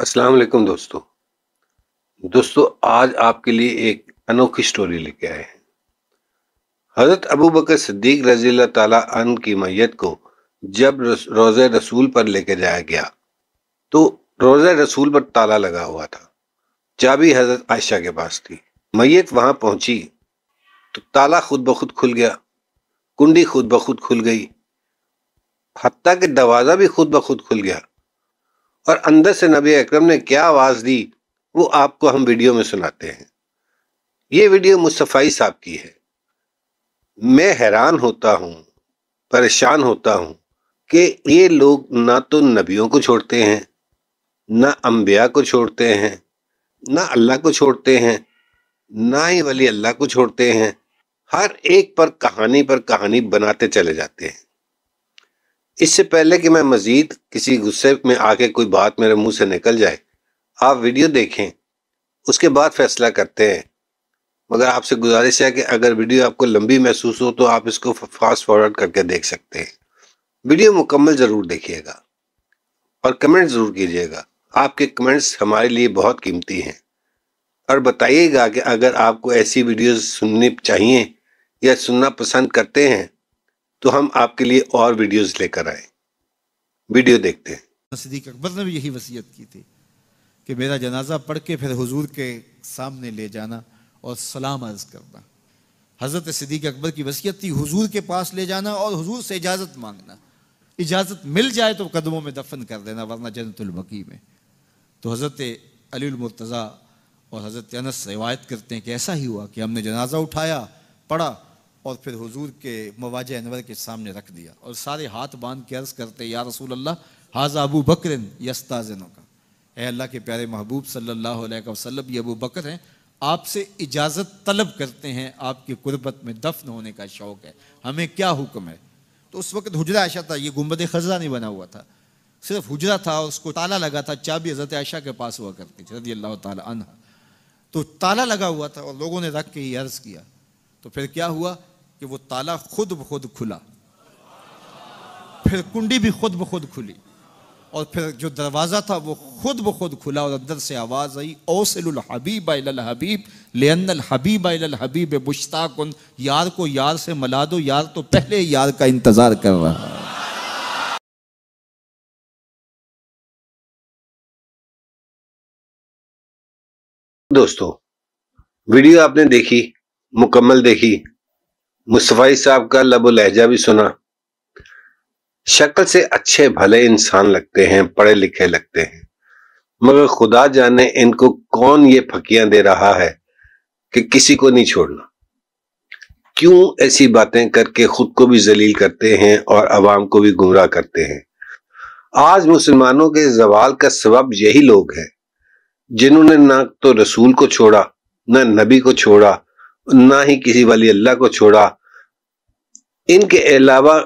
अस्सलाम वालेकुम दोस्तों दोस्तों आज आपके लिए एक अनोखी स्टोरी लेके आए हैं हज़रत अबू बकर सिद्दीक रजी अन की मैयत को जब रोज़ रसूल पर लेके जाया गया तो रोज़ रसूल पर ताला लगा हुआ था चाबी हज़रत आयशा के पास थी मैयत वहाँ पहुँची तो ताला खुद ब खुद खुल गया कुंडी खुद ब खुद खुल गई हती के दरवाज़ा भी खुद ब खुद खुल गया और अंदर से नबी अकरम ने क्या आवाज़ दी वो आपको हम वीडियो में सुनाते हैं ये वीडियो मुस्तफ़ाई साहब की है मैं हैरान होता हूँ परेशान होता हूँ कि ये लोग ना तो नबियों को छोड़ते हैं ना अम्बिया को छोड़ते हैं ना अल्लाह को छोड़ते हैं ना ही वली अल्लाह को छोड़ते हैं हर एक पर कहानी पर कहानी बनाते चले जाते हैं इससे पहले कि मैं मजीद किसी गुस्से में आके कोई बात मेरे मुंह से निकल जाए आप वीडियो देखें उसके बाद फैसला करते हैं मगर आपसे गुजारिश है कि अगर वीडियो आपको लंबी महसूस हो तो आप इसको फास्ट फॉरवर्ड करके देख सकते हैं वीडियो मुकम्मल ज़रूर देखिएगा और कमेंट ज़रूर कीजिएगा आपके कमेंट्स हमारे लिए बहुत कीमती हैं और बताइएगा कि अगर आपको ऐसी वीडियोस सुननी चाहिए या सुनना पसंद करते हैं तो हम आपके लिए और वीडियोस लेकर आए वीडियो देखते हैं अकबर ने भी यही वसीयत की थी कि मेरा जनाजा पढ़ के फिर हुजूर के सामने ले जाना और सलाम अर्ज करना हज़रत सिद्दीक अकबर की वसीयत थी हुजूर के पास ले जाना और हुजूर से इजाज़त मांगना इजाज़त मिल जाए तो कदमों में दफन कर देना वरना जनतुलमकी में तो हज़रत अलीमरतज़ा और हज़रत अनस रिवायत करते हैं कि ऐसा ही हुआ कि हमने जनाजा उठाया पढ़ा और फिर हुजूर के मवाज अनवर के सामने रख दिया और सारे हाथ बांध के अर्ज करते या रसूल अल्लाह हाजा अबू बकर यस्ताजनों का ए अल्लाह के प्यारे महबूब सल्लल्लाहु अलैहि वसल्लम ये अबू बकर हैं आपसे इजाज़त तलब करते हैं आपकी कुर्बत में दफन होने का शौक़ है हमें क्या हुक्म है तो उस वक्त हजरा आशा था ये गुम्बद खजरा नहीं बना हुआ था सिर्फ हजरा था उसको ताला लगा था चाबी हजरत आशा के पास हुआ करती थी रजी अल्लाह तह तो ताला लगा हुआ था और लोगों ने रख के ये अर्ज़ किया तो फिर क्या हुआ कि वो ताला खुद ब खुद खुला फिर कुंडी भी खुद ब खुद खुली और फिर जो दरवाज़ा था वो खुद ब खुद खुला और अंदर से आवाज़ आई ओसल हबीब अल हबीब लेनल हबीब अल हबीब मुश्ताक उन यार को यार से मला दो यार तो पहले यार का इंतज़ार कर रहा है दोस्तों वीडियो आपने देखी मुकम्मल देखी मुस्तफ़ाई साहब का लबो लहजा भी सुना शक्ल से अच्छे भले इंसान लगते हैं पढ़े लिखे लगते हैं मगर खुदा जाने इनको कौन ये फकियां दे रहा है कि किसी को नहीं छोड़ना क्यों ऐसी बातें करके खुद को भी जलील करते हैं और आवाम को भी गुमराह करते हैं आज मुसलमानों के जवाल का सबब यही लोग हैं जिन्होंने ना तो रसूल को छोड़ा ना नबी को छोड़ा ना ही किसी वाली अल्लाह को छोड़ा इनके अलावा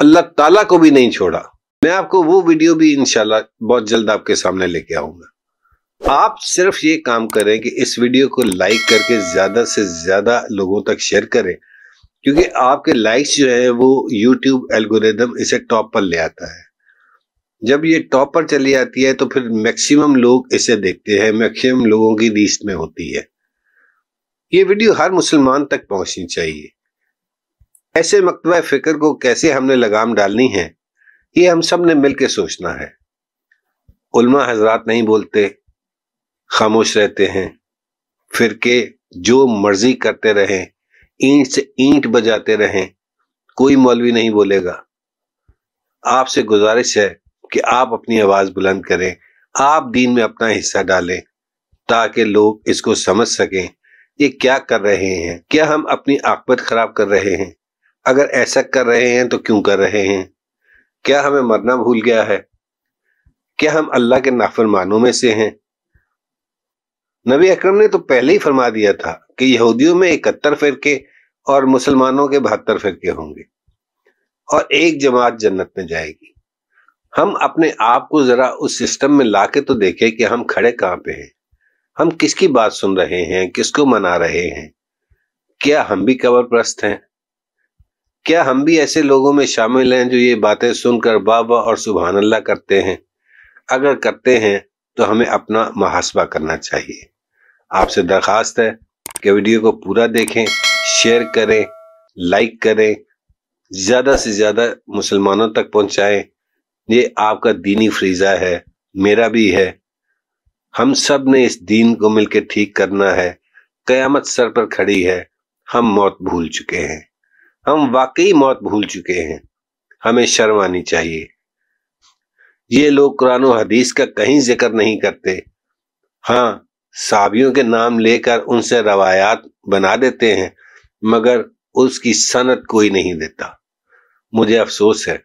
अल्लाह ताला को भी नहीं छोड़ा मैं आपको वो वीडियो भी इनशाला बहुत जल्द आपके सामने लेके आऊंगा आप सिर्फ ये काम करें कि इस वीडियो को लाइक करके ज्यादा से ज्यादा लोगों तक शेयर करें क्योंकि आपके लाइक्स जो है वो यूट्यूब एल्गोरिदम इसे टॉप पर ले आता है जब ये टॉप पर चली आती है तो फिर मैक्सिमम लोग इसे देखते हैं मैक्सिमम लोगों की रीच में होती है ये वीडियो हर मुसलमान तक पहुंचनी चाहिए ऐसे मकतबा फिक्र को कैसे हमने लगाम डालनी है ये हम सब ने मिल के सोचना है उल्मा हजरात नहीं बोलते खामोश रहते हैं फिर के जो मर्जी करते रहें ईंट से ईंट बजाते रहें कोई मौलवी नहीं बोलेगा आपसे गुजारिश है कि आप अपनी आवाज़ बुलंद करें आप दीन में अपना हिस्सा डालें ताकि लोग इसको समझ सकें ये क्या कर रहे हैं क्या हम अपनी आकबत खराब कर रहे हैं अगर ऐसा कर रहे हैं तो क्यों कर रहे हैं क्या हमें मरना भूल गया है क्या हम अल्लाह के नाफरमानों में से हैं नबी अकरम ने तो पहले ही फरमा दिया था कि यहूदियों में इकहत्तर फिरके और मुसलमानों के बहत्तर फिरके होंगे और एक जमात जन्नत में जाएगी हम अपने आप को जरा उस सिस्टम में लाके तो देखें कि हम खड़े कहाँ पे हैं हम किसकी बात सुन रहे हैं किसको मना रहे हैं क्या हम भी कबरप्रस्त प्रस्त हैं क्या हम भी ऐसे लोगों में शामिल हैं जो ये बातें सुनकर बाबा और सुबहान अल्लाह करते हैं अगर करते हैं तो हमें अपना मुहासबा करना चाहिए आपसे दरख्वास्त है कि वीडियो को पूरा देखें शेयर करें लाइक करें ज़्यादा से ज़्यादा मुसलमानों तक पहुंचाएं ये आपका दीनी फ्रीजा है मेरा भी है हम सब ने इस दीन को मिलकर ठीक करना है कयामत सर पर खड़ी है हम मौत भूल चुके हैं हम वाकई मौत भूल चुके हैं हमें शर्म आनी चाहिए ये लोग कुरान हदीस का कहीं जिक्र नहीं करते हाँ साबियों के नाम लेकर उनसे रवायात बना देते हैं मगर उसकी सनत कोई नहीं देता मुझे अफसोस है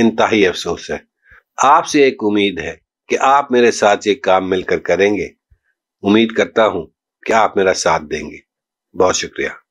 इंतहाई अफसोस है आपसे एक उम्मीद है कि आप मेरे साथ ये काम मिलकर करेंगे उम्मीद करता हूं कि आप मेरा साथ देंगे बहुत शुक्रिया